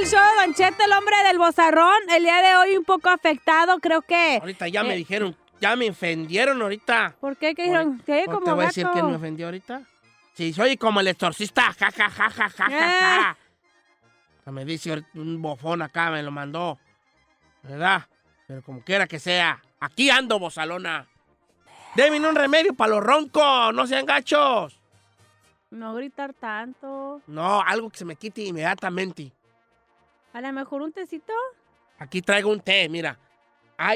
El show de Don el hombre del bozarrón. El día de hoy un poco afectado, creo que. Ahorita ya me eh, dijeron, ya me ofendieron ahorita. ¿Por qué? ¿Qué dijeron? te voy a decir que me ofendió ahorita? Sí, soy como el estorcista Ja, ja, ja, ja, ja, ja, ja. Ah. Me dice un bofón acá, me lo mandó. ¿Verdad? Pero como quiera que sea, aquí ando, bozalona. Deben un remedio para los roncos, no sean gachos. No gritar tanto. No, algo que se me quite inmediatamente. A lo mejor un tecito. Aquí traigo un té, mira.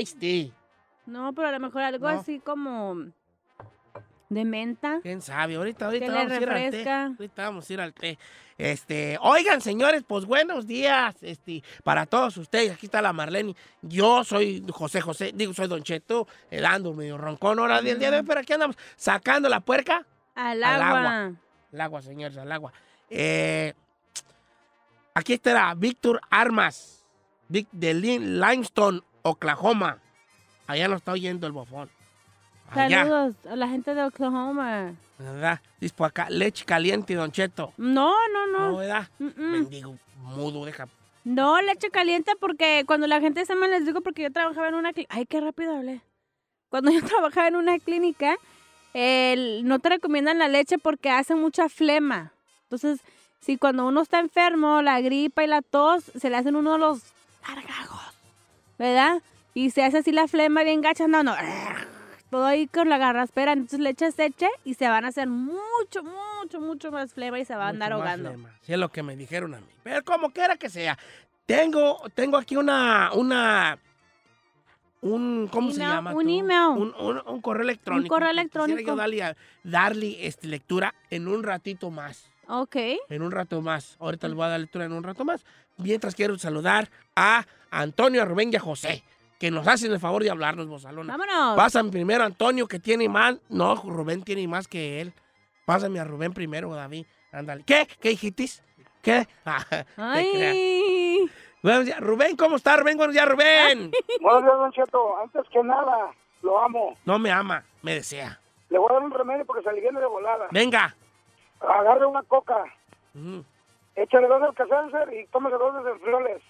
Ice tea. No, pero a lo mejor algo así como de menta. ¿Quién sabe? Ahorita, ahorita vamos a ir al té. Ahorita vamos a ir al té. Este, oigan, señores, pues buenos días este, para todos ustedes. Aquí está la Marlene. Yo soy José José, digo, soy Don Cheto, El ando medio roncón ahora día de mm. pero aquí andamos sacando la puerca. Al agua. Al agua, al agua señores, al agua. Eh, Aquí estará Víctor Armas, de Limestone, Oklahoma. Allá lo está oyendo el bofón. Saludos a la gente de Oklahoma. ¿Verdad? acá, leche caliente, Don Cheto. No, no, no. No, ¿verdad? mudo, deja. No, leche caliente porque cuando la gente se me les digo porque yo trabajaba en una clínica. Ay, qué rápido hablé. Cuando yo trabajaba en una clínica, no te recomiendan la leche porque hace mucha flema. Entonces, si cuando uno está enfermo, la gripa y la tos, se le hacen uno de los gargajos, ¿verdad? Y se hace así la flema bien gacha, no, no, todo ahí con la garraspera, entonces le echas eche y se van a hacer mucho, mucho, mucho más flema y se van a andar ahogando. Sí, es lo que me dijeron a mí. Pero como quiera que sea, tengo, tengo aquí una, una, un, ¿cómo se llama? Un email. Un, correo electrónico. Un correo electrónico. Quisiera darle, darle este, lectura en un ratito más. Ok. En un rato más. Ahorita les voy a dar lectura en un rato más. Mientras quiero saludar a Antonio, a Rubén y a José, que nos hacen el favor de hablarnos, Bozalona. Vámonos. Pásame primero a Antonio, que tiene más. No, Rubén tiene más que él. Pásame a Rubén primero, David. Ándale. ¿Qué? ¿Qué hijitis? ¿Qué? Ah, Ay. Buenos Rubén, ¿cómo está Rubén? Buenos días, Rubén. Buenos días, Don Cheto. Antes que nada, lo amo. No me ama, me desea. Le voy a dar un remedio porque se de volada. Venga agarre una coca, échale dos alcacelser y tómese dos de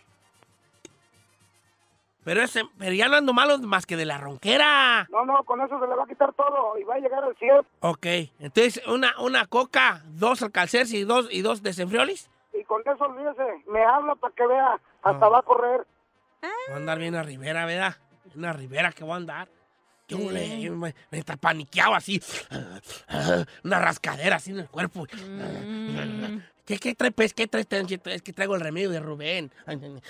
Pero, ese, pero ya no ando malo más que de la ronquera. No, no, con eso se le va a quitar todo y va a llegar al cielo. Ok, entonces una, una coca, dos alcalcers y dos, y dos Y con eso olvídese, me habla para que vea, hasta ah. va a correr. Va a andar bien una ribera, ¿verdad? Una ribera que va a andar yo eh. Me, está paniqueado así. Una rascadera así en el cuerpo. Mm. ¿Qué, qué pues, ¿Qué este Es que traigo el remedio de Rubén.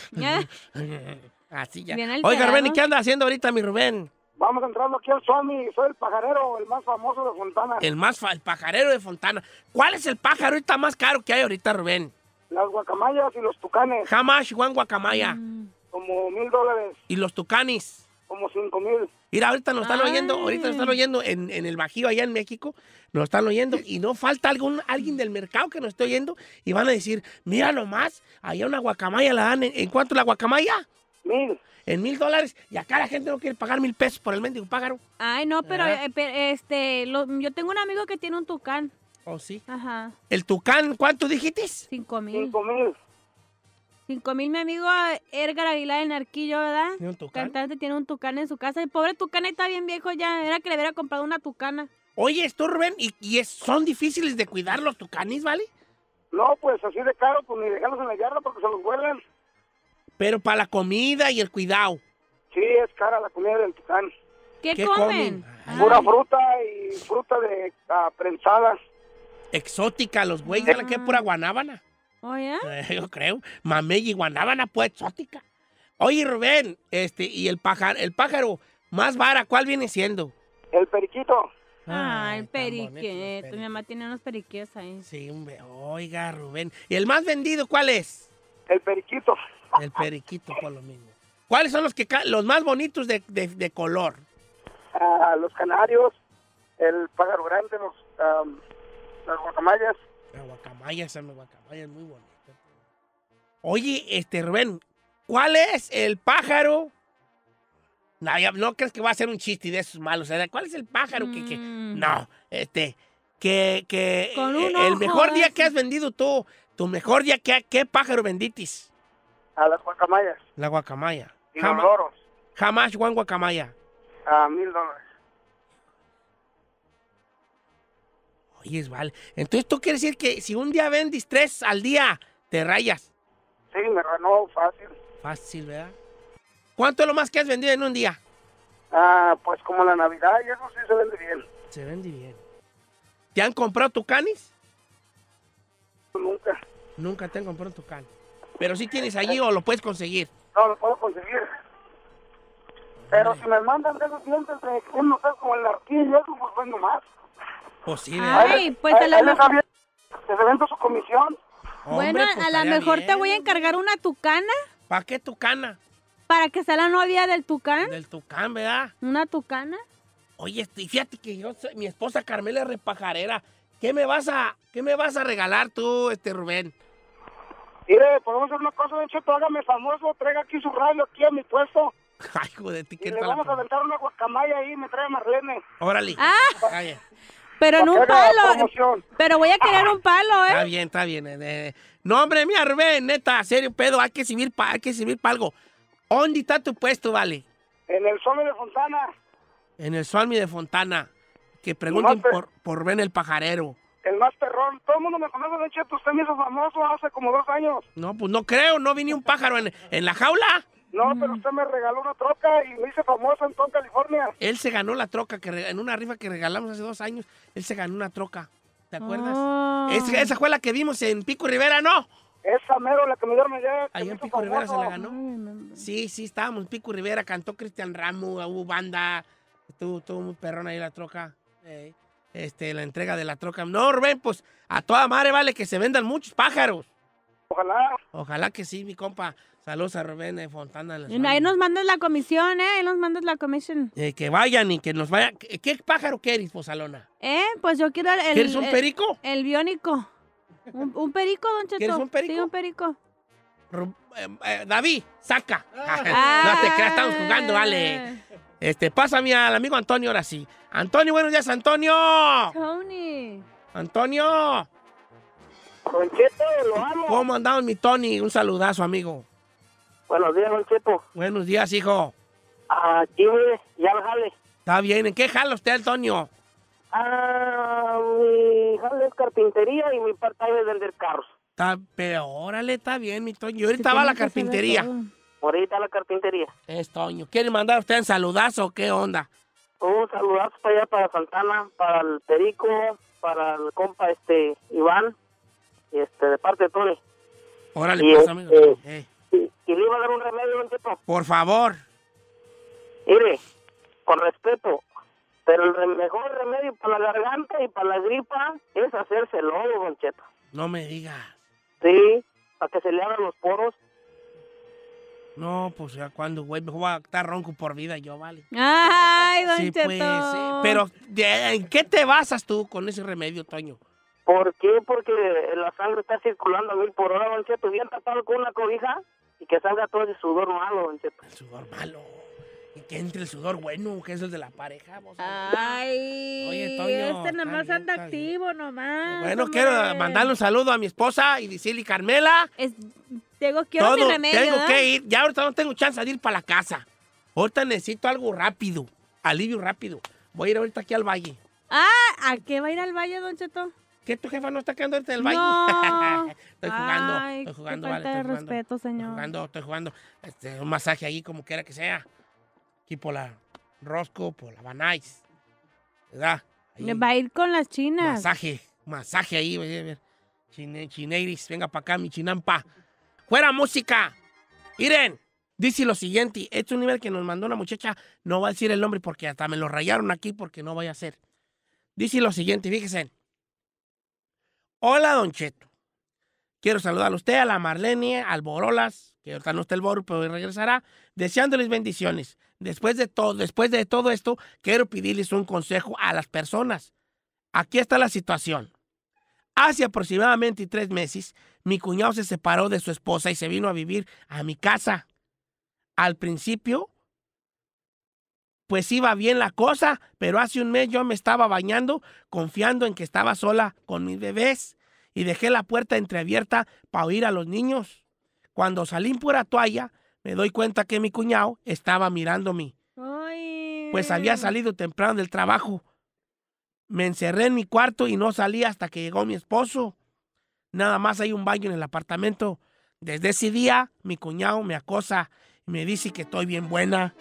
Así ya. Oiga, Rubén, ¿y qué anda haciendo ahorita mi Rubén? Vamos entrando aquí al Swami. Soy el pajarero, el más famoso de Fontana. El más pajarero de Fontana. ¿Cuál es el pájaro ahorita más caro que hay ahorita, Rubén? Las guacamayas y los tucanes. Jamás, Juan Guacamaya. Mm. Como mil dólares. ¿Y los tucanes? Como cinco mil. Mira, ahorita nos están oyendo, ahorita nos están oyendo en, el Bajío, allá en México, nos están oyendo y no falta algún, alguien del mercado que nos esté oyendo y van a decir, mira nomás, allá una guacamaya la dan, ¿en, cuánto la guacamaya? Mil. En mil dólares y acá la gente no quiere pagar mil pesos por el mendigo págaro. Ay, no, pero, eh, este, yo tengo un amigo que tiene un tucán. ¿Oh, sí? Ajá. ¿El tucán cuánto dijiste? Cinco mil. Cinco mil. 5000, mi amigo Edgar Aguilar, en narquillo, ¿verdad? ¿Tiene Cantante tiene un tucán en su casa. El pobre tucán está bien viejo ya. Era que le hubiera comprado una tucana. Oye, esto, Rubén, ¿y, son difíciles de cuidar los tucanes, ¿vale? No, pues así de caro, pues ni dejarlos en la yarda porque se los vuelan. Pero para la comida y el cuidado. Sí, es cara la comida del tucán. ¿Qué, comen? Pura fruta y fruta de aprensadas. Ah, Exótica, los güeyes, ah. ¿qué? Pura guanábana. Oye. Oh, yo creo. Mamé y guanábana, pues, exótica. Oye, Rubén, este, y el pájaro, el pájaro más vara, ¿cuál viene siendo? El periquito. Ah, el periquito. Mi mamá tiene unos periquitos ahí. Sí, Oiga, Rubén. ¿Y el más vendido cuál es? El periquito. El periquito, por lo mismo. ¿Cuáles son los que los más bonitos de, color? Ah, los canarios, el pájaro grande, los, las guacamayas. La guacamaya, esa guacamaya es muy bonita. Oye, este Rubén, ¿cuál es el pájaro? No, crees que va a ser un chiste de esos malos. ¿Cuál es el pájaro que, mm. No, este. Que. que eh, el mejor día que has vendido tú. Tu mejor día que. ¿Qué pájaro venditis? A las guacamayas. La guacamaya. Y Jamás Juan Guacamaya. A mil dólares. Oye, vale. Entonces, ¿tú quieres decir que si un día vendes tres al día, te rayas? Sí, me ganó fácil. Fácil, ¿verdad? ¿Cuánto es lo más que has vendido en un día? Ah, pues como la Navidad, y eso sí se vende bien. Se vende bien. ¿Te han comprado tu canis? Nunca. Nunca te han comprado tu canis. Pero si sí tienes allí o lo puedes conseguir. No, lo puedo conseguir. Pero si me mandan de los dientes de sé, como el arquillo, pues vendo más. Posible. Ay, pues a, la mejor. su comisión. Bueno, pues, a lo mejor te voy a encargar una tucana. ¿Para qué tucana? Para que sea la novia del tucán. Del tucán, ¿verdad? Una tucana. Oye, fíjate que yo, mi esposa Carmela es repajarera. ¿Qué me vas a, qué me vas a regalar tú, este Rubén? Mire, podemos hacer una cosa, de hecho, tú hágame famoso, traiga aquí su radio aquí a mi puesto. Ay, joder, y le vamos a aventar una guacamaya ahí, me trae Marlene. Órale. Ah. Pero en un palo. Pero voy a querer un palo, ¿eh? Está bien, está bien. Eh, no, hombre, mira, Rubén, neta, serio, pedo, hay que subir para algo. ¿Dónde está tu puesto, vale? En el Suami de Fontana. En el Suami de Fontana. Que pregunten por, por el pajarero. El más perrón. Todo el mundo me conoce, de hecho, pues, usted me hizo famoso hace como dos años. No, pues no creo, no vi ni un pájaro en, en la jaula. No, pero usted me regaló una troca y me hice famoso en toda California. Él se ganó la troca que en una rifa que regalamos hace dos años. Él se ganó una troca. ¿Te acuerdas? Ah. esa fue la que vimos en Pico Rivera, ¿no? Esa mero, la que me dieron allá. Ahí en Pico Rivera se la ganó. Sí, sí, estábamos en Pico Rivera, cantó Cristian Ramu, hubo banda. Estuvo, estuvo muy perrón ahí la troca. Este, la entrega de la troca. No, Rubén, pues a toda madre vale que se vendan muchos pájaros. Ojalá. Ojalá que sí, mi compa. Saludos a Rubén de Fontana. Ahí nos mandas la comisión, ¿eh? Ahí nos mandas la comisión. Eh, que vayan y que nos vayan. ¿Qué, pájaro quieres, Posalona? ¿Eh? Pues yo quiero el... ¿Quieres un perico? El, biónico. Un, perico, don Cheto. ¿Quieres un perico? Sí, un perico. Eh, eh, David, saca. Ah. no te creas, estamos jugando, vale. Ah. Este, pásame al amigo Antonio ahora sí. Antonio, buenos días, Antonio. Tony. Antonio. Don Cheto, lo amo. ¿Cómo andamos, mi Tony? Un saludazo, amigo. Buenos días, Don Cheto. Buenos días, hijo. Aquí, mire, ya lo jale. Está bien. ¿En qué jala usted, Antonio? Ah, mi jale es carpintería y mi parte es del carro. Está, pero órale, está bien, mi Tony. Yo ahorita va a la carpintería. Ahorita a la carpintería. Es Toño. ¿Quiere mandar usted un saludazo o qué onda? Un saludazo para allá, para Santana, para el Perico, para el compa este Iván este, de parte de Tony. Órale, y, pues, este, eh, Y, le iba a dar un remedio, Don Cheto Por favor. Mire, con respeto, pero el mejor remedio para la garganta y para la gripa es hacerse lodo, don Cheto. No me diga Sí, para que se le hagan los poros. No, pues ya cuando, güey, me voy a estar ronco por vida yo, vale. Ay, don sí, Pues, sí. Pero, ¿en qué te basas tú con ese remedio, Toño? ¿Por qué? Porque la sangre está circulando a mil por hora, Don Cheto. Bien tapado con una cobija y que salga todo el sudor malo, Don Cheto. El sudor malo. Y que entre el sudor bueno, que es el de la pareja. Ay, Oye, este nomás anda activo, nomás. Bueno, quiero mandarle un saludo a mi esposa y decirle, Carmela. tengo que ir todo, Tengo que ¿eh? ir. Ya ahorita no tengo chance de ir para la casa. Ahorita necesito algo rápido, alivio rápido. Voy a ir ahorita aquí al valle. Ah, ¿a qué va a ir al valle, Don Cheto? ¿Qué tu jefa no está quedando antes del baile? estoy jugando, estoy jugando, vale. estoy jugando, respeto, señor. Estoy jugando, estoy jugando. un masaje ahí, como quiera que sea. Aquí por la Rosco, por la Banais. ¿Verdad? va a ir con las chinas. Masaje, masaje ahí. chineiris, venga para acá, mi chinampa. ¡Fuera música! Miren, dice lo siguiente. Este es un nivel que nos mandó una muchacha. No va a decir el nombre porque hasta me lo rayaron aquí porque no vaya a ser. Dice lo siguiente, fíjense. Hola, Don Cheto. Quiero saludar a usted, a la Marlene, al Borolas, que ahorita no está el Boro, pero regresará, deseándoles bendiciones. Después de, todo, después de todo esto, quiero pedirles un consejo a las personas. Aquí está la situación. Hace aproximadamente tres meses, mi cuñado se separó de su esposa y se vino a vivir a mi casa. Al principio, pues iba bien la cosa, pero hace un mes yo me estaba bañando confiando en que estaba sola con mis bebés y dejé la puerta entreabierta para oír a los niños. Cuando salí en pura toalla, me doy cuenta que mi cuñado estaba mirándome. Ay. Pues había salido temprano del trabajo. Me encerré en mi cuarto y no salí hasta que llegó mi esposo. Nada más hay un baño en el apartamento. Desde ese día, mi cuñado me acosa y me dice que estoy bien buena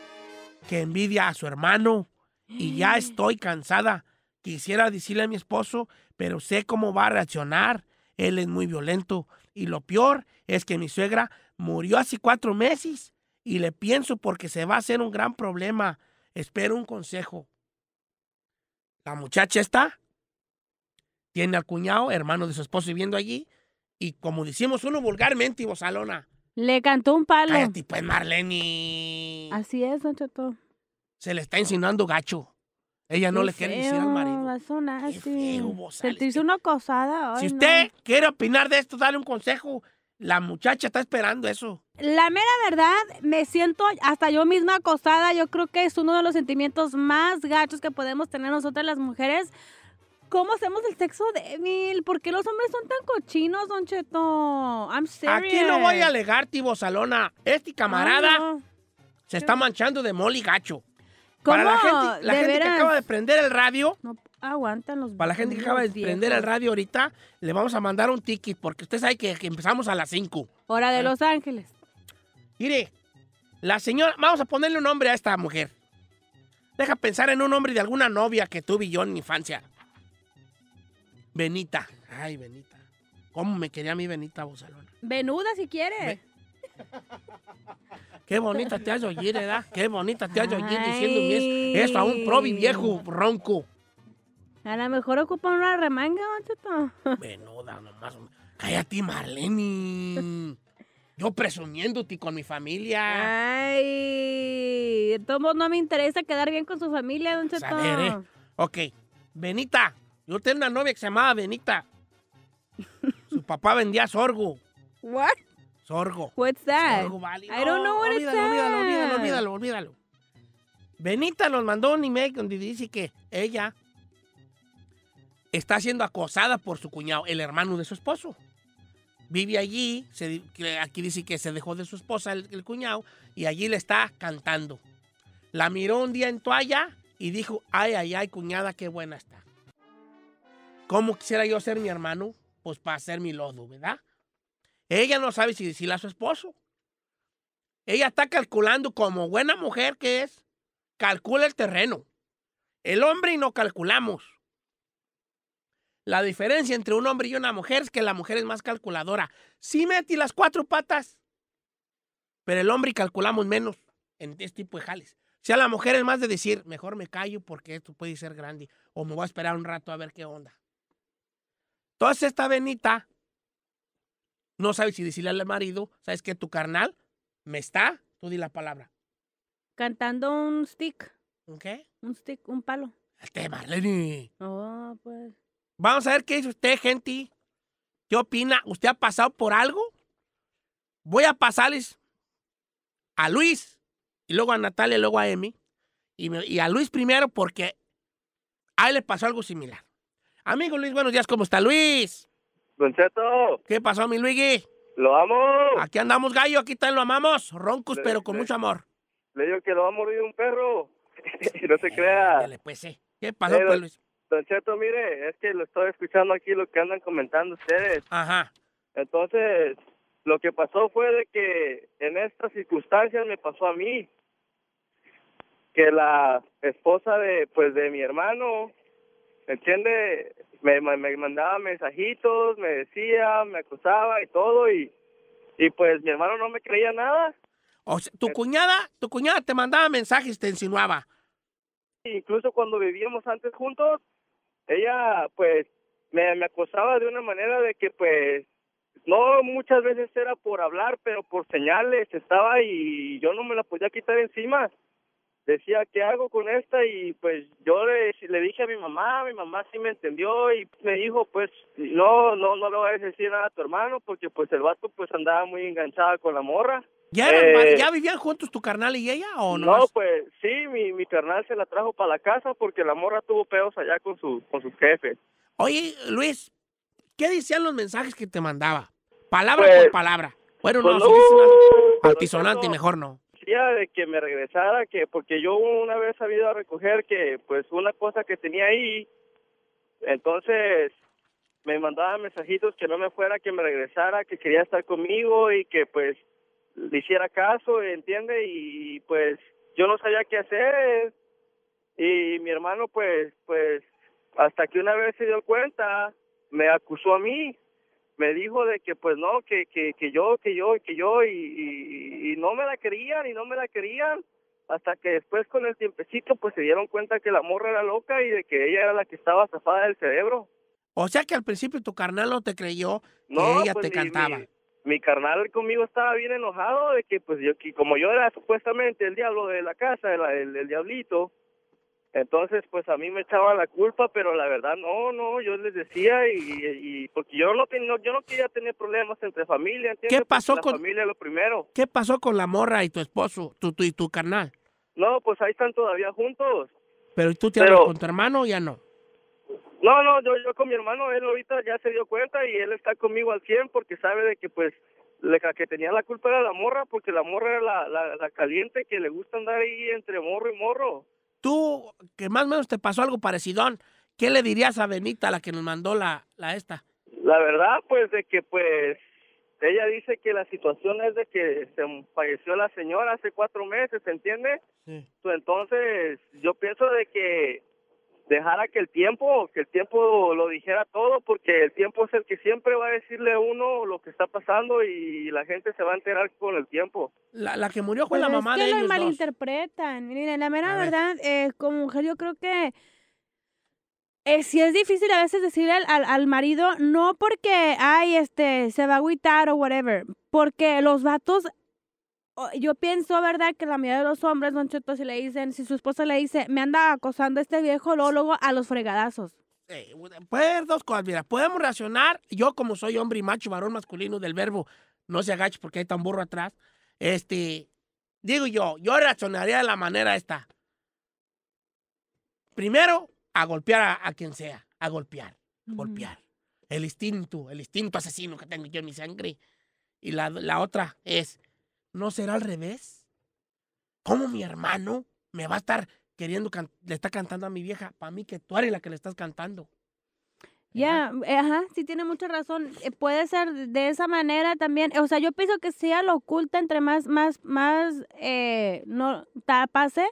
que envidia a su hermano y ya mm. estoy cansada. Quisiera decirle a mi esposo, pero sé cómo va a reaccionar. Él es muy violento. Y lo peor es que mi suegra murió hace cuatro meses y le pienso porque se va a hacer un gran problema. Espero un consejo. La muchacha está, tiene al cuñado, hermano de su esposo, viviendo allí, y como decimos uno vulgarmente y bozalona, le cantó un palo. Cállate, pues, Marlene. Así es, don Chato. Se le está insinuando gacho. Ella no le quiere decir al marido. Se Qué una acosada. si usted quiere opinar de esto, dale un consejo. La muchacha está esperando eso. La mera verdad, me siento hasta yo misma acosada. Yo creo que es uno de los sentimientos más gachos que podemos tener nosotras las mujeres ¿Cómo hacemos el sexo débil? ¿Por qué los hombres son tan cochinos, Don Cheto? I'm serious. Aquí no voy a alegar, Tibo Salona. Este camarada se está manchando de moli gacho. ¿Cómo? Para la gente, que acaba de prender el radio. No aguantan los Para la gente que acaba de prender el radio ahorita, le vamos a mandar un ticket, porque usted sabe que, que empezamos a las 5. Hora de Los Ángeles. Mire, la señora. Vamos a ponerle un nombre a esta mujer. Deja pensar en un nombre de alguna novia que tuve yo en mi infancia. Benita. Ay, Benita. ¿Cómo me quería a mí Benita Bozalona? Venuda si quieres. Qué bonita te has oír, ¿verdad? Qué bonita te has oír diciendo eso a un probi viejo ronco. A lo mejor ocupa una remanga, Cheto. Venuda, nomás. Cállate, Marlene. Yo presumiéndote con mi familia. Ay, de todos no me interesa quedar bien con su familia, don Cheto. ¿eh? Ok, Benita, yo tengo una novia que se llamaba Benita. Su papá vendía sorgo. What? Sorgo. What's that? Sorgo, vale. I don't know what olvídalo, olvídalo, olvídalo, olvídalo, Benita nos mandó un email donde dice que ella está siendo acosada por su cuñado, el hermano de su esposo. Vive allí, aquí dice que se dejó de su esposa el, el, cuñado y allí le está cantando. La miró un día en toalla y dijo, ay, ay, ay, cuñada, qué buena está. ¿Cómo quisiera yo ser mi hermano? Pues para ser mi lodo, ¿verdad? Ella no sabe si decirle a su esposo. Ella está calculando como buena mujer que es, calcula el terreno. El hombre y no calculamos. La diferencia entre un hombre y una mujer es que la mujer es más calculadora. Sí metí las cuatro patas, pero el hombre calculamos menos en este tipo de jales. O sea, la mujer es más de decir, mejor me callo porque esto puede ser grande, o me voy a esperar un rato a ver qué onda. Toda esta venita, no sabe si decirle al marido, ¿sabes que Tu carnal me está, tú di la palabra. Cantando un stick. ¿Un qué? Un stick, un palo. Este Marlene. Oh, pues. Vamos a ver qué dice usted, gente. ¿Qué opina? ¿Usted ha pasado por algo? Voy a pasarles a Luis, y luego a Natalia, y luego a Emi, y, y a Luis primero porque a él le pasó algo similar. Amigo Luis, buenos días, ¿cómo está Luis? Don Cheto. ¿Qué pasó, mi Luigi? Lo amo. Aquí andamos, gallo, aquí tal lo amamos. Roncus, pero con mucho amor. Le digo que lo ha a morir un perro. no se crea. Dale, pues sí. Eh. ¿Qué pasó, pues, Luis? Don Cheto, mire, es que lo estoy escuchando aquí lo que andan comentando ustedes. Ajá. Entonces, lo que pasó fue de que en estas circunstancias me pasó a mí que la esposa de pues de mi hermano ¿Me entiende? Me, me, mandaba mensajitos, me decía, me acusaba y todo y, y pues mi hermano no me creía nada. O tu eh, cuñada, tu cuñada te mandaba mensajes, te insinuaba. Incluso cuando vivíamos antes juntos, ella pues me, me acosaba de una manera de que pues no muchas veces era por hablar, pero por señales estaba y yo no me la podía quitar encima decía, ¿qué hago con esta? Y pues yo le, le dije a mi mamá, mi mamá sí me entendió y me dijo, pues no, no, no le voy a decir nada a tu hermano porque pues el vato pues andaba muy enganchada con la morra. ¿Ya, eh, ¿Ya vivían juntos tu carnal y ella o no? No, pues sí, mi, carnal se la trajo para la casa porque la morra tuvo pedos allá con su, con su jefe. Oye, Luis, ¿qué decían los mensajes que te mandaba? Palabra pues, por palabra. Bueno, pues no, mejor no de que me regresara, que porque yo una vez había ido a recoger que pues una cosa que tenía ahí, entonces me mandaba mensajitos que no me fuera, que me regresara, que quería estar conmigo y que pues le hiciera caso, ¿entiende? Y pues yo no sabía qué hacer y mi hermano pues pues hasta que una vez se dio cuenta me acusó a mí me dijo de que pues no, que, que, que yo, que yo, que yo, y, no me la querían y no me la querían, hasta que después con el tiempecito pues se dieron cuenta que la morra era loca y de que ella era la que estaba zafada del cerebro. O sea que al principio tu carnal no te creyó no, ella pues, te cantaba. Mi, carnal conmigo estaba bien enojado de que pues yo, que como yo era supuestamente el diablo de la casa, el diablito, entonces, pues a mí me echaba la culpa, pero la verdad no, no, yo les decía y, y porque yo no, yo no quería tener problemas entre familia, ¿entiendes? ¿Qué pasó con la familia lo primero? ¿Qué pasó con la morra y tu esposo, tu, tu y tu carnal? No, pues ahí están todavía juntos. Pero tú te con tu hermano o ya no? No, no, yo, yo con mi hermano, él ahorita ya se dio cuenta y él está conmigo al 100 porque sabe de que pues la que tenía la culpa era la morra porque la morra era la, la caliente que le gusta andar ahí entre morro y morro tú, que más o menos te pasó algo parecidón, ¿qué le dirías a Benita, la que nos mandó la, la esta? La verdad, pues, de que, pues, ella dice que la situación es de que se falleció la señora hace cuatro meses, ¿se entiende? Sí. Pues, entonces, yo pienso de que dejara que el tiempo, que el tiempo lo dijera todo, porque el tiempo es el que siempre va a decirle a uno lo que está pasando y la gente se va a enterar con el tiempo. La, que murió fue la pues mamá de ellos. que lo malinterpretan. la mera verdad, eh, como mujer, yo creo que eh, si es difícil a veces decirle al, marido, no porque, ay, este, se va a agüitar o whatever, porque los vatos yo pienso, ¿verdad? Que la mayoría de los hombres, don si le dicen, si su esposa le dice, me anda acosando este viejo lólogo a los fregadazos. Puede eh, pues dos cosas, mira, podemos reaccionar, yo como soy hombre y macho, varón masculino del verbo, no se agache porque hay tan burro atrás, este, digo yo, yo reaccionaría de la manera esta. Primero, a golpear a, quien sea, a golpear, golpear. El instinto, el instinto asesino que tengo yo en mi sangre. Y la, la otra es ¿No será al revés? ¿Cómo mi hermano me va a estar queriendo, le está cantando a mi vieja? Para mí que tú eres la que le estás cantando. Ya, ajá, eh, sí tiene mucha razón. Eh, puede ser de esa manera también. O sea, yo pienso que sea lo oculta entre más, más, más, eh, no, tapase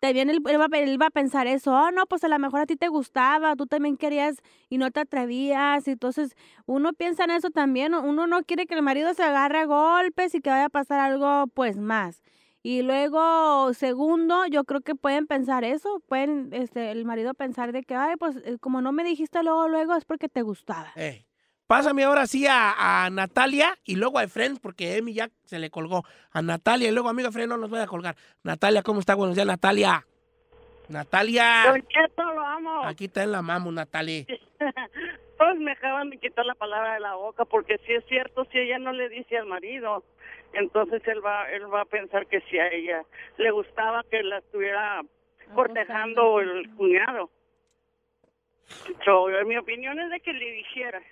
también él, va, va, a pensar eso, oh, no, pues a lo mejor a ti te gustaba, tú también querías y no te atrevías, entonces uno piensa en eso también, uno no quiere que el marido se agarre a golpes y que vaya a pasar algo pues más. Y luego, segundo, yo creo que pueden pensar eso, pueden este, el marido pensar de que, ay, pues eh, como no me dijiste luego, luego es porque te gustaba. Pásame ahora sí a, Natalia y luego a Efren, porque Emi ya se le colgó. A Natalia y luego, amigo Efren, no nos voy a colgar. Natalia, ¿cómo está? Buenos días, Natalia. Natalia. lo amo. Aquí está en la mamu, Natalia. pues me acaban de quitar la palabra de la boca, porque si es cierto, si ella no le dice al marido, entonces él va, él va a pensar que si a ella le gustaba que la estuviera cortejando el cuñado. yo mi opinión es de que le dijera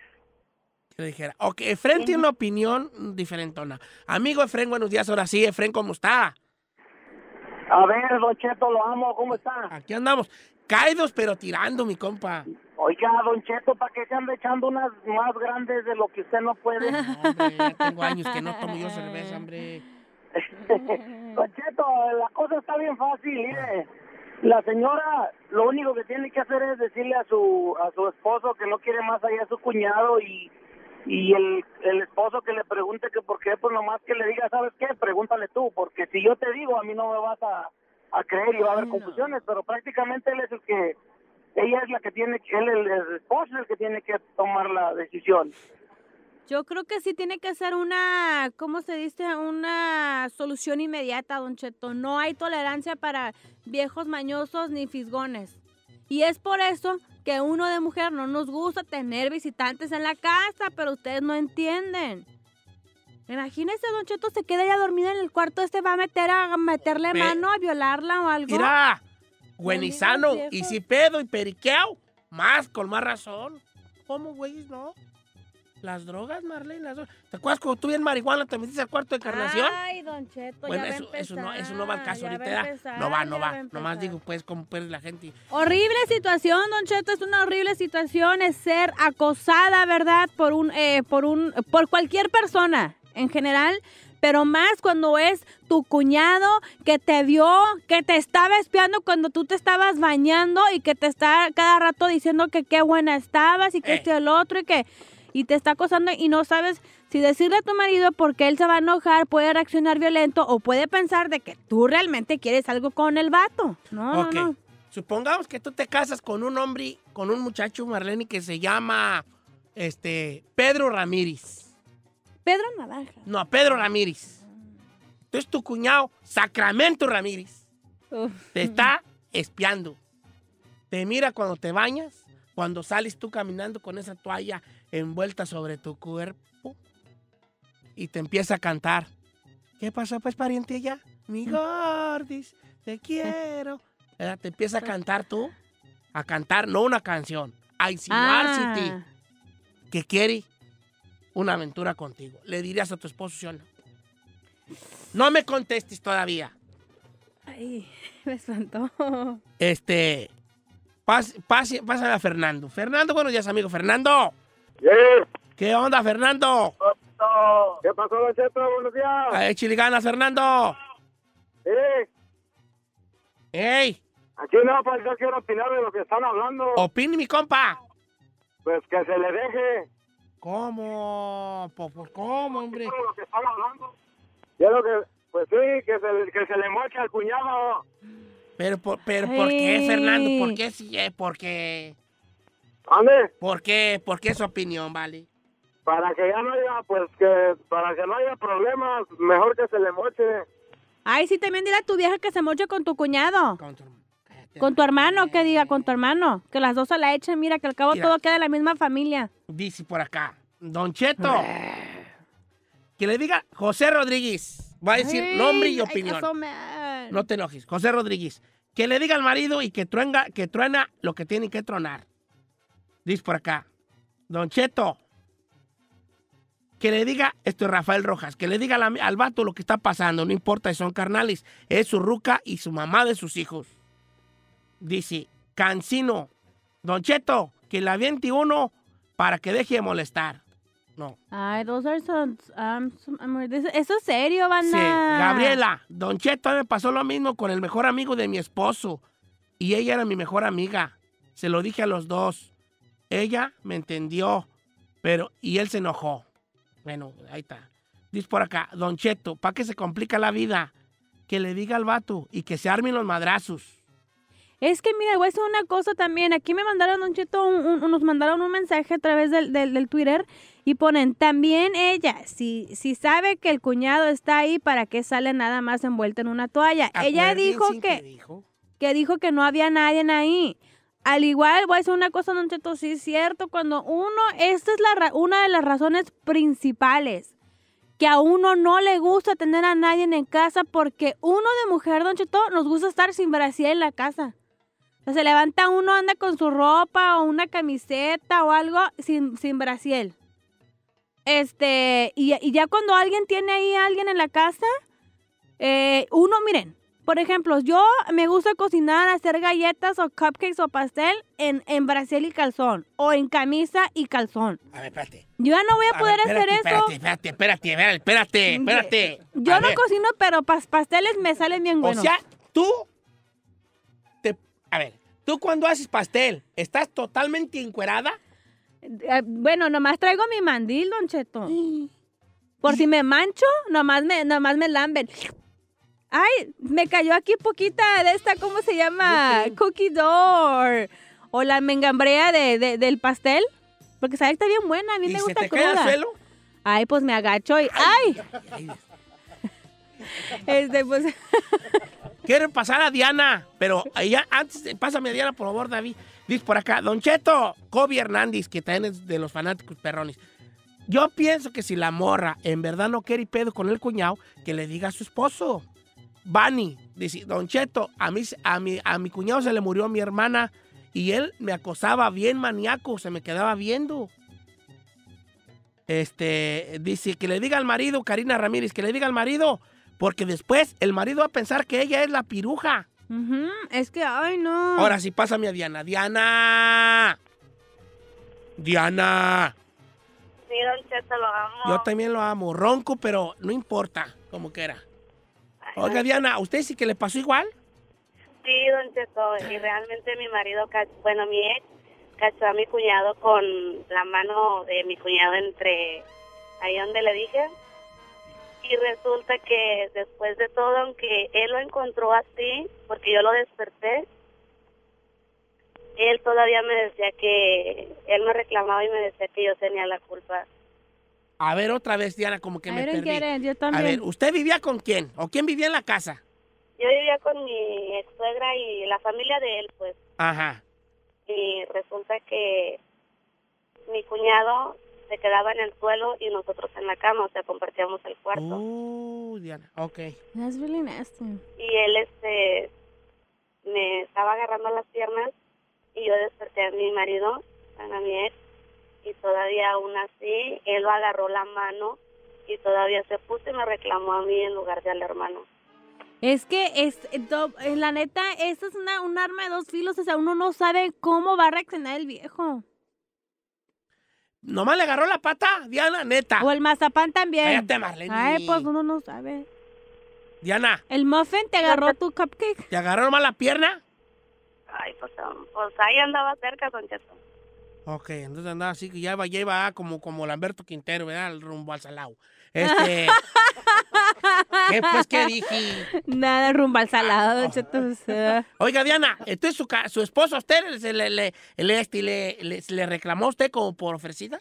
que dijera, ok, Efren tiene una opinión diferentona. Amigo Efren, buenos días, ahora sí, Efren, ¿cómo está? A ver, Don Cheto, lo amo, ¿cómo está? Aquí andamos, caídos pero tirando, mi compa. Oiga, Don Cheto, ¿para qué se anda echando unas más grandes de lo que usted no puede? hombre, tengo años que no tomo yo cerveza, hombre. don Cheto, la cosa está bien fácil, mire. La señora lo único que tiene que hacer es decirle a su, a su esposo que no quiere más allá a su cuñado y y el, el esposo que le pregunte que por qué, pues nomás que le diga, ¿sabes qué? Pregúntale tú, porque si yo te digo, a mí no me vas a, creer y va a haber confusiones, pero prácticamente él es el que, ella es la que tiene, él el, el esposo el que tiene que tomar la decisión. Yo creo que sí tiene que ser una, ¿cómo se dice? Una solución inmediata, don Cheto. No hay tolerancia para viejos mañosos ni fisgones. Y es por eso que uno de mujer no nos gusta tener visitantes en la casa, pero ustedes no entienden. Imagínese, Don Cheto se queda ya dormida en el cuarto, este va a meter a meterle mano, a violarla o algo. Mira, buenizano, y si pedo y periqueo, más, con más razón. ¿Cómo, güey, no? Las drogas, Marlene, las drogas. ¿Te acuerdas cuando tú en marihuana te metiste al cuarto de carnación? Ay, Don Cheto, ya eso, eso, no, eso no va al caso ahorita. no va, no va. Nomás digo, pues, como la gente. Horrible situación, Don Cheto, es una horrible situación. Es ser acosada, ¿verdad? Por un, eh, por un, por cualquier persona en general pero más cuando es tu cuñado que te vio, que te estaba espiando cuando tú te estabas bañando y que te está cada rato diciendo que qué buena estabas y que este el otro y que y te está acosando y no sabes si decirle a tu marido porque él se va a enojar, puede reaccionar violento o puede pensar de que tú realmente quieres algo con el vato. No, Supongamos que tú te casas con un hombre, con un muchacho, Marlene, que se llama este, Pedro Ramírez. Pedro Navaja. No, Pedro Ramírez. es tu cuñado, Sacramento Ramírez, te está espiando. Te mira cuando te bañas, cuando sales tú caminando con esa toalla envuelta sobre tu cuerpo y te empieza a cantar. ¿Qué pasó, pues, pariente ya? Mi mm. gordis, te quiero. Te empieza a pues cantar tú, a cantar, no una canción, a insinuar ah. que quiere una aventura contigo. ¿Le dirías a tu esposo, no? me contestes todavía. Ay, me espantó. Este, pase, a Fernando. Fernando, buenos días, amigo. Fernando. ¿Qué onda, Fernando? ¿Qué pasó, Don Cheto? Buenos días. Ay, chiliganas, Fernando. ¿Eh? ¡Ey! Aquí no, pues quiero opinar de lo que están hablando. Opine, mi compa. Pues que se le deje. ¿Cómo? pues, pues cómo, hombre? lo que están hablando. pues sí, que se, que se le moche al cuñado. Pero, por, pero, ¿por qué, Fernando? ¿Por qué? Sí, eh, porque... ¿Por qué? ¿Por qué su opinión, vale? Para que ya no haya, pues que, para que no haya problemas, mejor que se le moche. Ay, sí, también dile a tu vieja que se moche con tu cuñado. Con tu, hermano, que diga, con tu hermano. Que las dos se la echen, mira, que al cabo todo queda en la misma familia. Dice por acá, Don Cheto. que le diga José Rodríguez. Va a decir nombre y opinión. No te enojes. José Rodríguez. Que le diga al marido y que truenga, que truena lo que tiene que tronar. Dice por acá. Don Cheto. Que le diga, esto es Rafael Rojas, que le diga al vato lo que está pasando, no importa si son carnales, es su ruca y su mamá de sus hijos. Dice, Cancino, Don Cheto, que la aviente uno para que deje de molestar. No. Ay, those are some, um, Eso es serio, banda. Sí, Gabriela, Don Cheto me pasó lo mismo con el mejor amigo de mi esposo. Y ella era mi mejor amiga. Se lo dije a los dos. Ella me entendió, pero y él se enojó. Bueno, ahí está. Dice por acá, Don Cheto, ¿para que se complica la vida? Que le diga al vato y que se armen los madrazos. Es que mira, a es una cosa también. Aquí me mandaron, Don Cheto, nos mandaron un mensaje a través del, Twitter y ponen, también ella, si, si sabe que el cuñado está ahí, ¿para qué sale nada más envuelta en una toalla? ella dijo que, que dijo que dijo que no había nadie ahí al igual, voy a decir una cosa, Don Cheto, sí es cierto, cuando uno, esta es la, una de las razones principales, que a uno no le gusta tener a nadie en casa, porque uno de mujer, Don Cheto, nos gusta estar sin brasier en la casa. O se levanta uno, anda con su ropa o una camiseta o algo sin, sin brasier. Este, y, ya cuando alguien tiene ahí a alguien en la casa, eh, uno, miren, por ejemplo, yo me gusta cocinar, hacer galletas o cupcakes o pastel en, en y calzón. O en camisa y calzón. A ver, espérate. Yo ya no voy a, poder hacer eso. Espérate, espérate, espérate, espérate, espérate. Yo no cocino, pero pasteles me salen bien buenos. O sea, tú... a ver, tú cuando haces pastel, ¿estás totalmente encuerada? Eh, eh, bueno, nomás traigo mi mandil, Don Cheto. Por si me mancho, nomás me, nomás me lamben. Ay, me cayó aquí poquita de esta, ¿cómo se llama? Cookie door. O la mengambrea de, del pastel. Porque sabe está bien buena, a mí me gusta se te Cae suelo? Ay, pues me agacho y ¡ay! este, pues... quiero pasar a Diana, pero ya antes, pásame a Diana, por favor, David. Dice por acá, Don Cheto, Kobe Hernández, que también es de los fanáticos perrones. Yo pienso que si la morra en verdad no quiere y pedo con el cuñado, que le diga a su esposo. Bani dice, Don Cheto, a, a, mi, a mi cuñado se le murió a mi hermana y él me acosaba bien maníaco, se me quedaba viendo. Este, dice, que le diga al marido, Karina Ramírez, que le diga al marido, porque después el marido va a pensar que ella es la piruja. Es que, ay, no. Ahora sí, pásame a Diana. Diana. Diana. Sí, don Cheto, lo amo. Yo también lo amo. Ronco, pero no importa, como quiera. Oiga, Diana, ¿a usted sí que le pasó igual? Sí, don Cheto, y realmente mi marido, bueno, mi ex, cachó a mi cuñado con la mano de mi cuñado entre ahí donde le dije. Y resulta que después de todo, aunque él lo encontró así, porque yo lo desperté, él todavía me decía que, él me reclamaba y me decía que yo tenía la culpa a ver, otra vez, Diana, como que me perdí. yo también. A ver, ¿usted vivía con quién? ¿O quién vivía en la casa? Yo vivía con mi ex suegra y la familia de él, pues. Ajá. Y resulta que mi cuñado se quedaba en el suelo y nosotros en la cama, o sea, compartíamos el cuarto. Uh, Diana, ok. That's really nasty. Y él, este, me estaba agarrando las piernas y yo desperté a mi marido, a mi ex, y todavía aún así él lo agarró la mano y todavía se puso y me reclamó a mí en lugar de al hermano. Es que es eh, la neta, eso es una, un arma de dos filos, o sea, uno no sabe cómo va a reaccionar el viejo. Nomás le agarró la pata, Diana, neta. O el mazapán también. Ay, pues uno no sabe. Diana. El muffin te agarró tu cupcake. ¿Te agarró nomás la pierna? Ay, pues, um, pues ahí andaba cerca, Don Ok, entonces andaba así que ya iba, ah, como, como Lamberto Quintero, ¿verdad? El rumbo al salado. Este. ¿Qué, pues, qué dije? Nada, rumbo al ah, salado, ah, Oiga, Diana, entonces su, su esposo a usted le, le, le, este, le, reclamó a usted como por ofrecida.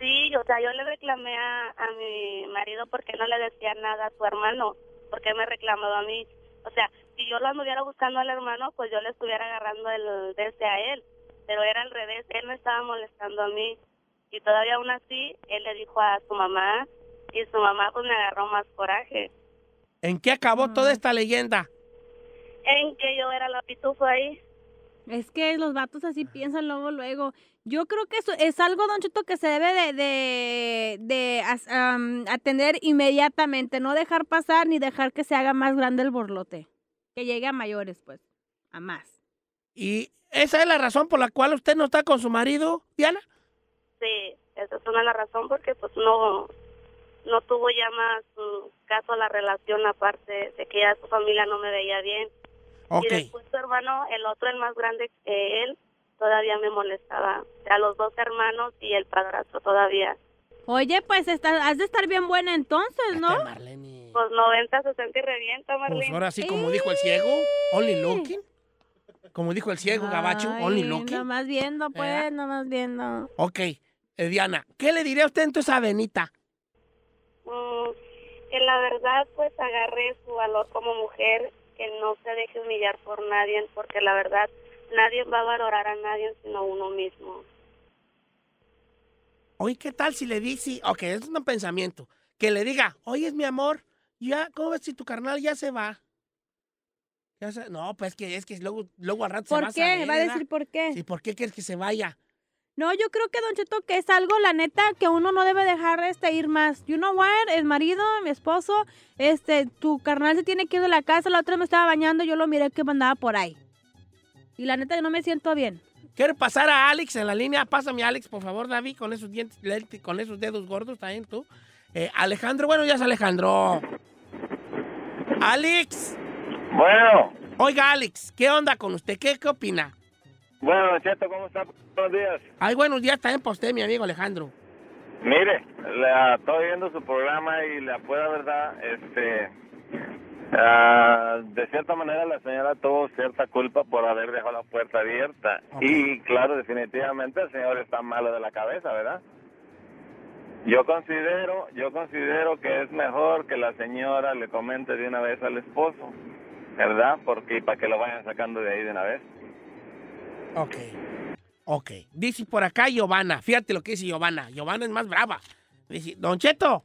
Sí, o sea, yo le reclamé a, a mi marido porque no le decía nada a su hermano, porque me reclamó a mí. O sea, si yo lo anduviera buscando al hermano, pues yo le estuviera agarrando el desde a él pero era al revés, él no estaba molestando a mí y todavía aún así él le dijo a su mamá y su mamá pues me agarró más coraje. ¿En qué acabó toda esta leyenda? En que yo era la pitufa ahí. Es que los vatos así piensan luego, luego. Yo creo que eso es algo, Don Chito, que se debe de, de, atender inmediatamente, no dejar pasar ni dejar que se haga más grande el borlote, que llegue a mayores, pues, a más. Y ¿Esa es la razón por la cual usted no está con su marido, Diana? Sí, esa es una de las razones porque pues no, no tuvo ya más mm, caso a la relación aparte de que ya su familia no me veía bien. Y después su hermano, el otro, el más grande, que él todavía me molestaba. sea, los dos hermanos y el padrastro todavía. Oye, pues está, has de estar bien buena entonces, ¿no? Pues 90, 60 y revienta, pues, Marlene. Pues ahora sí, como dijo el ciego, only looking. Como dijo el ciego gabacho, only looking. más viendo, ¿Eh? pues, No más viendo. Ok. Eh, Diana, ¿qué le diría a usted entonces a Benita? Pues, que la verdad, pues, agarre su valor como mujer, que no se deje humillar por nadie, porque la verdad, nadie va a valorar a nadie sino uno mismo. Oye, ¿qué tal si le dice, ok, es un pensamiento, que le diga, oye, mi amor, ya, ¿cómo ves si tu carnal ya se va? no, pues que es que luego, luego al rato se va qué? A ¿Va a decir por qué? y ¿por qué quieres que se vaya? No, yo creo que Don Cheto que es algo, la neta, que uno no debe dejar este ir más. You know what? El marido, mi esposo, este, tu carnal se tiene que ir de la casa, la otra me estaba bañando, yo lo miré que mandaba por ahí. Y la neta yo no me siento bien. Quiero pasar a Alex en la línea. Pásame Alex, por favor, David, con esos dientes, con esos dedos gordos también tú. Eh, Alejandro, bueno, ya es Alejandro. Alex. Bueno. Oiga, Alex, ¿qué onda con usted? ¿Qué, qué opina? Bueno, Cheto, ¿cómo está? Buenos días. Ay, buenos días también para usted, mi amigo Alejandro. Mire, le estoy viendo su programa y la pura verdad, este, ah, de cierta manera la señora tuvo cierta culpa por haber dejado la puerta abierta. Y claro, definitivamente el señor está malo de la cabeza, ¿verdad? Yo considero, yo considero que es mejor que la señora le comente de una vez al esposo ¿verdad? Porque para que lo vayan sacando de ahí de una vez. Ok. Ok. Dice por acá Giovanna. Fíjate lo que dice Giovanna. Giovanna es más brava. Dice, Don Cheto,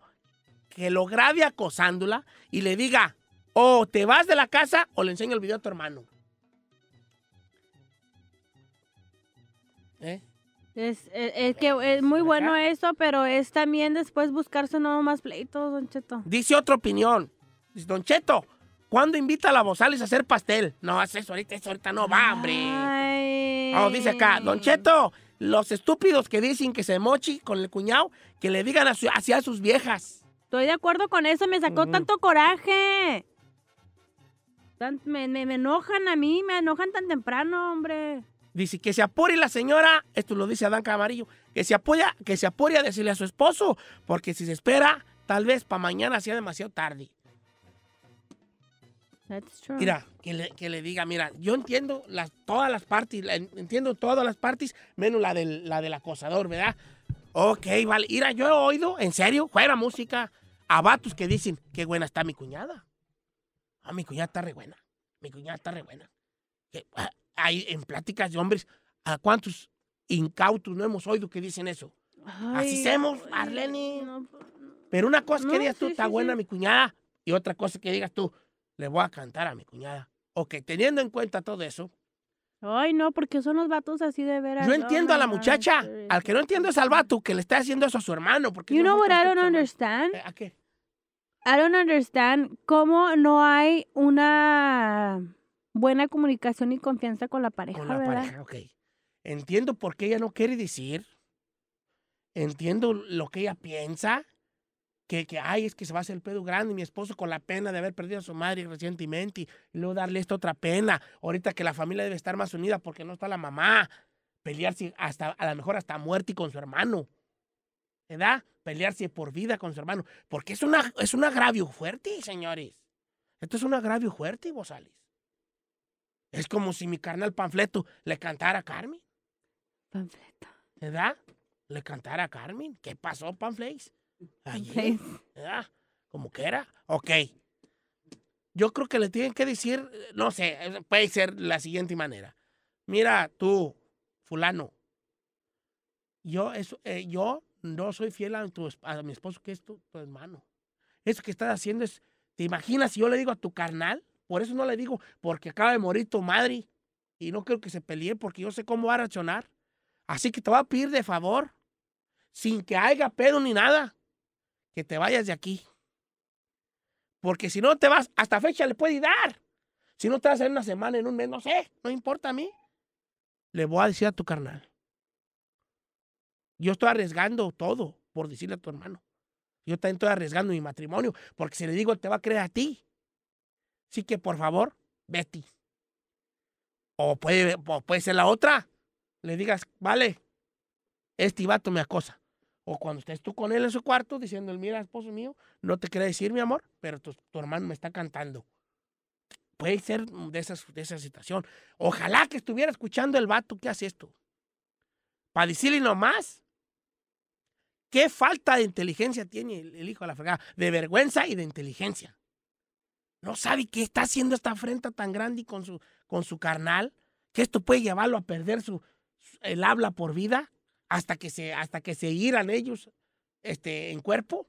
que lo grabe acosándola y le diga, o te vas de la casa o le enseño el video a tu hermano. ¿Eh? Es, es, que es muy bueno eso, pero es también después buscarse nuevo más pleito, Don Cheto. Dice otra opinión. Dice, Don Cheto, ¿Cuándo invita a la Bozales a hacer pastel? No, hace eso ahorita, ahorita no va, hombre. Oh, dice acá, Don Cheto, los estúpidos que dicen que se mochi con el cuñado, que le digan a hacia sus viejas. Estoy de acuerdo con eso, me sacó tanto coraje. me, enojan a mí, me enojan tan temprano, hombre. Dice que se apure la señora, esto lo dice Adán Camarillo, que se apoya, que se apure a decirle a su esposo, porque si se espera, tal vez para mañana sea demasiado tarde. Mira, que le, que le, diga, mira, yo entiendo las, todas las partes, entiendo todas las partes, menos la del, la del acosador, ¿verdad? Ok, vale. Mira, yo he oído, en serio, fuera música, a vatos que dicen, qué buena está mi cuñada. Ah, mi cuñada está re buena. Mi cuñada está re buena. Que, hay ah, en pláticas de hombres, ¿a cuántos incautos no hemos oído que dicen eso? Así hacemos, Arleni. Pero una cosa que digas tú, está buena mi cuñada, y otra cosa que digas tú, le voy a cantar a mi cuñada. Ok, teniendo en cuenta todo eso. Ay, no, porque son los vatos así de veras. Yo entiendo a la muchacha. Al que no entiendo es al vato que le está haciendo eso a su hermano. Porque you no know what I don't understand? Eh, ¿A qué? I don't understand cómo no hay una buena comunicación y confianza con la pareja. Con la pareja, ok. Entiendo por qué ella no quiere decir. Entiendo lo que ella piensa que, que, ay, es que se va a hacer el pedo grande, mi esposo con la pena de haber perdido a su madre recientemente, y luego darle esta otra pena, ahorita que la familia debe estar más unida porque no está la mamá, pelearse hasta, a lo mejor hasta muerte y con su hermano, ¿verdad? Pelearse por vida con su hermano, porque es, una, es un agravio fuerte, señores. Esto es un agravio fuerte, vos sales. Es como si mi carnal panfleto le cantara a Carmen. Panfleto. ¿Verdad? Le cantara a Carmen. ¿Qué pasó, panfleis? Ayer. Ah, Como que era. Ok. Yo creo que le tienen que decir, no sé, eh, puede ser la siguiente manera. Mira, tú, fulano, yo, eso, eh, yo no soy fiel a, tu, mi esposo, que es tu, tu, hermano. Eso que estás haciendo es, ¿te imaginas si yo le digo a tu carnal? Por eso no le digo, porque acaba de morir tu madre y no creo que se pelee porque yo sé cómo va a reaccionar. Así que te voy a pedir de favor, sin que haya pedo ni nada que te vayas de aquí. Porque si no te vas, hasta fecha le puede dar. Si no te vas en una semana, en un mes, no sé, no importa a mí. Le voy a decir a tu carnal. Yo estoy arriesgando todo por decirle a tu hermano. Yo también estoy arriesgando mi matrimonio, porque si le digo, te va a creer a ti. Así que, por favor, vete. O puede, o puede ser la otra. Le digas, vale, este vato me acosa. O cuando estés tú con él en su cuarto diciendo, mira, esposo mío, no te quiere decir, mi amor, pero tu, hermano me está cantando. Puede ser de, esas, de esa situación. Ojalá que estuviera escuchando el vato que hace esto. Para decirle nomás, qué falta de inteligencia tiene el, hijo de la fregada, de vergüenza y de inteligencia. No sabe qué está haciendo esta afrenta tan grande con su, con su carnal, que esto puede llevarlo a perder su, el habla por vida hasta que se, hasta que se iran ellos este, en cuerpo.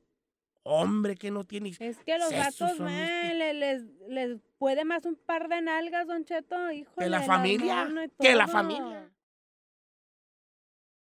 Hombre, que no tiene. Es que los gatos, les, les, puede más un par de nalgas, don Cheto, hijo. de la familia. que la familia.